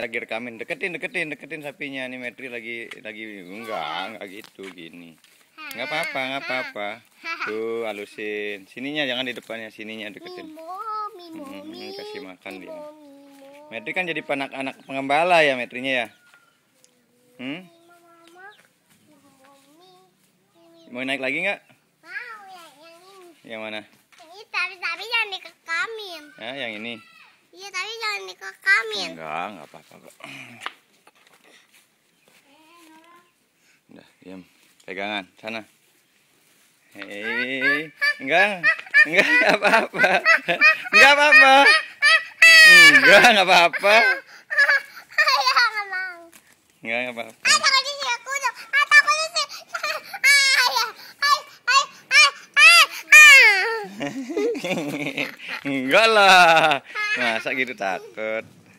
lagi rekamin deketin deketin deketin sapinya nih Metri lagi lagi enggak enggak gitu gini nggak apa-apa nggak apa-apa tuh halusin sininya jangan di depannya sininya deketin hmm, kasih makan dia Metri kan jadi anak-anak pengembala ya Metrinya ya hmm? mau naik lagi nggak mau ya, yang ini yang mana yang ini tapi tapi jangan dikekamin ya ah, yang ini Iya, tapi jangan dikekamin. Enggak, enggak apa-apa kok. Udah, diam. Pegangan, sana. Hei, enggak, enggak apa-apa. Enggak apa-apa. Enggak, enggak apa-apa. Enggak, enggak apa-apa. Hehehe ah, Enggak lah. Masa gitu takut?